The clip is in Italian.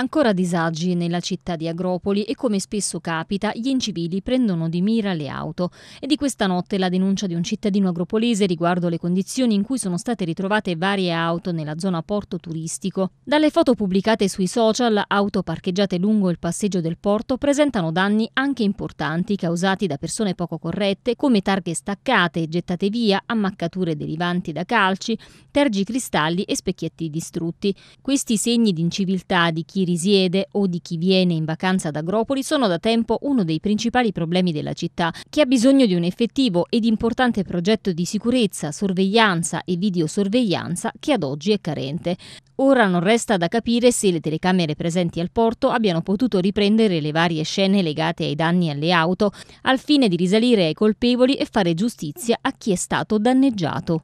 Ancora disagi nella città di Agropoli e come spesso capita gli incivili prendono di mira le auto. E di questa notte la denuncia di un cittadino agropolese riguardo le condizioni in cui sono state ritrovate varie auto nella zona porto turistico. Dalle foto pubblicate sui social, auto parcheggiate lungo il passeggio del porto presentano danni anche importanti causati da persone poco corrette come targhe staccate e gettate via, ammaccature derivanti da calci, tergicristalli e specchietti distrutti. Questi segni di inciviltà di chi risiede o di chi viene in vacanza ad Agropoli sono da tempo uno dei principali problemi della città, che ha bisogno di un effettivo ed importante progetto di sicurezza, sorveglianza e videosorveglianza che ad oggi è carente. Ora non resta da capire se le telecamere presenti al porto abbiano potuto riprendere le varie scene legate ai danni alle auto, al fine di risalire ai colpevoli e fare giustizia a chi è stato danneggiato.